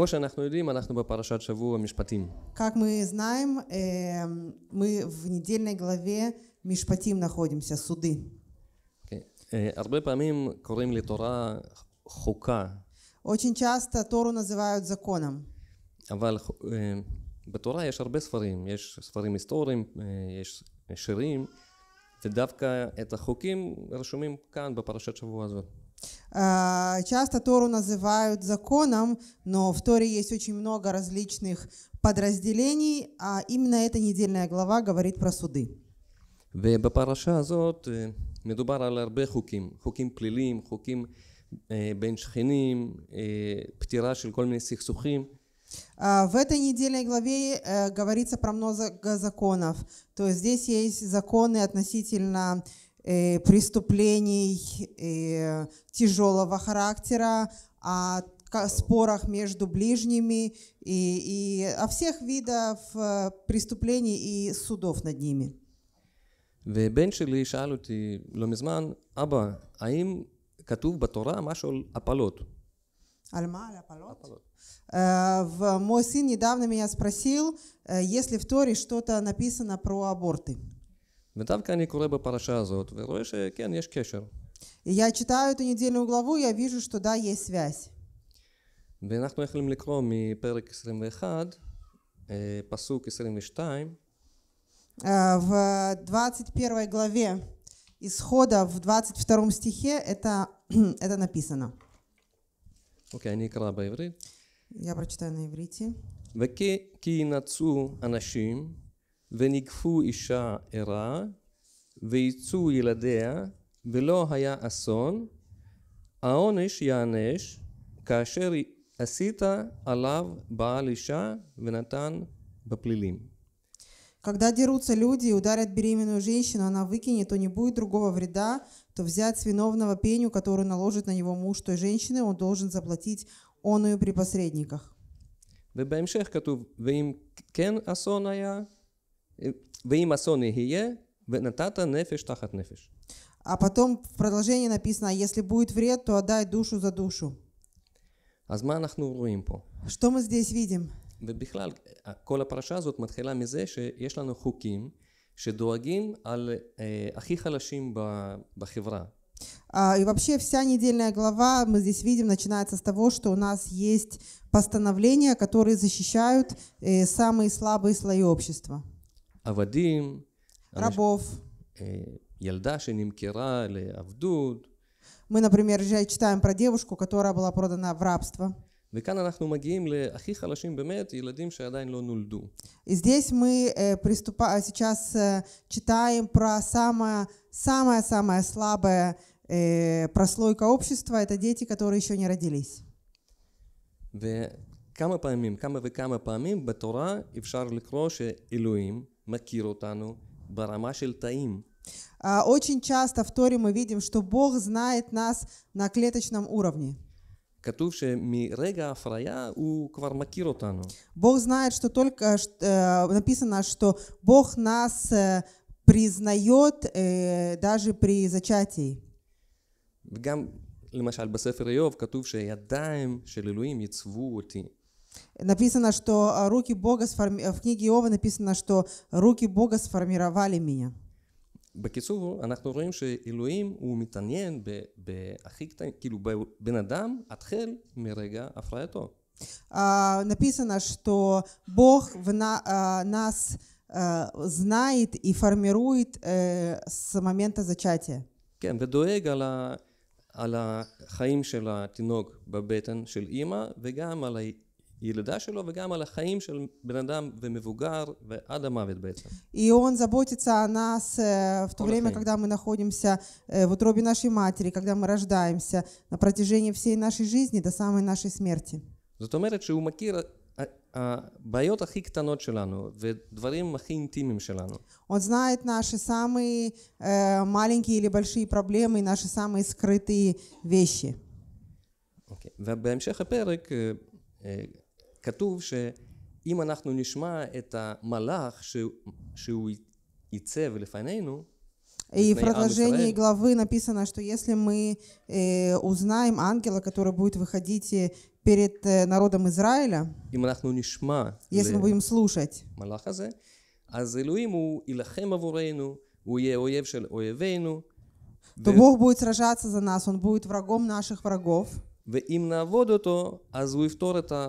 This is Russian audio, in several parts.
כמו שאנחנו יודעים, אנחנו בפרשת שבוע משפטים. Как мы знаем, э, мы в недельной главе Мишпатим находимся, э, הרבה פעמים קוראים לתורה חוקה. Очень часто Тору называют законом. אבל э, בתורה יש הרבה ספרים, יש ספרים היסטוריים, э, יש שירים, ודווקא את החוקים רשומים כאן בפרשת שבוע הזאת. Э, часто Тору называют законом, но в Торе есть очень много различных подразделений, а именно эта недельная глава говорит про суды. В этой недельной главе э, говорится про много законов. То есть здесь есть законы относительно Э, преступлений э, тяжелого характера, о спорах между ближними и, и о всех видах э, преступлений и судов над ними. ובן שלי שאל אותי לא מזמן, אבא, האם כתוב בתורה משהו על הפלות? על מה? על הפלות? הפלות. Uh, мой сын недавно меня спросил, uh, если в Торе что-то написано про аборты. ודווקא אני קורא בפרשה הזאת ורואה שכן, יש קשר. Я читаю эту недельную главу, я вижу, что да, есть связь. ואנחנו יכולים לקרוא מפרק 21, פסוק 22. В 21 главе Исхода, в 22 стихе это, это написано. אוקיי, okay, אני אקרא בעברית. Я прочитаю на иврите. וכי ינצו אנשים וניגפו אישה ערה, ויצאו ילדיה, ולא היה אסון, העונש ייענש, כאשר עשית עליו בעל אישה ונתן בפלילים. Когда дерутся люди и ударят беременную женщину, она выкинет, то не будет другого вреда, то взять с виновного пеню, которую наложит на него муж той женщины, он должен заплатить оную при посредниках. ובהמשך כתוב, ואם כן אסון היה, Тахат А потом в продолжении написано, «А если будет вред, то отдай душу за душу. Ну что мы здесь видим? А, э, а, и вообще вся недельная глава, мы здесь видим, начинается с того, что у нас есть постановления, которые защищают э, самые слабые слои общества. עבדים. рабов. ילדה שנמכרה לעבדות. Мы, например, читаем про девушку, которая была продана в рабство. וכאן אנחנו מגיעים להכי חלשים באמת, ילדים שעדיין לא נולדו. Здесь мы э, приступа... А, сейчас э, читаем про самое, самое, самое слабое э, прослойка общества, это дети, которые еще не родились. וכמה פעמים, כמה וכמה פעמים בתורה אפשר לקרוא שאלוהים מכיר אותנו ברמה של תאים. А, очень часто в Торе мы видим, что Бог знает нас на клеточном уровне. כתוב שמרגע ההפריה הוא כבר מכיר אותנו. Бог знает, что только э, э, написано, что Бог нас э, признает даже при зачатии. וגם למשל בספר איוב כתוב שידיים של אלוהים יצבו אותי. Написано, что руки Бога сформи... в книге Иова написано, что руки Бога сформировали меня. בקיצור, אנחנו רואים שאלוהים הוא מתעניין בהכי קטנים, כאילו בבן אדם, התחל מרגע הפרייתו. написано, что Бог в на, нас знает и формирует с момента зачатия. כן, ודואג על, החיים של התינוק בבטן של אימא, וגם על הילודה שלו וגם על החיים של בן אדם ומבוגר ועד המוות בעצם. И он заботится о нас в то время, когда мы находимся в утробе нашей матери, когда мы рождаемся, на протяжении всей нашей жизни до самой нашей смерти. זאת אומרת שהוא מכיר הבעיות הכי קטנות שלנו ודברים הכי אינטימיים שלנו. Он знает наши самые маленькие или большие проблемы, наши самые скрытые вещи. ובהמשך הפרק כתוב שאם אנחנו נשמע את המלאך שהוא ייצב לפנינו, И в продолжении главы написано, что если мы э, узнаем ангела, который будет выходить э, перед э, народом Израиля, если мы будем слушать, то Бог будет сражаться за нас, Он будет врагом наших врагов. ואם נעבוד אותו, אז הוא יפתור את ה...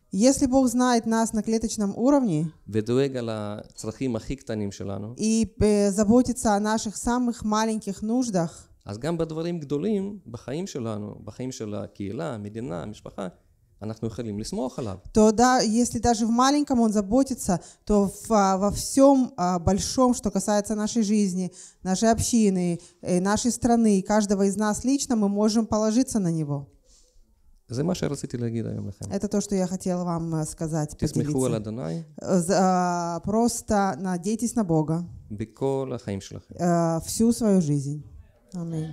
если Бог знает нас на клеточном уровне שלנו, и э, заботится о наших самых маленьких нуждах, גדולים שלנו, הקהילה, המדינה, המשפחה, то да, если даже в маленьком он заботится, то в, а, во всем а, большом, что касается нашей жизни, нашей общины, э, нашей страны, каждого из нас лично, мы можем положиться на него. זה מה שרציתי להגיד היום לכם. Это то, что я хотела вам э, сказать, תסמכו על אדוני. Просто надейтесь на Бога. בכל החיים שלכם. Всю свою жизнь. Аминь.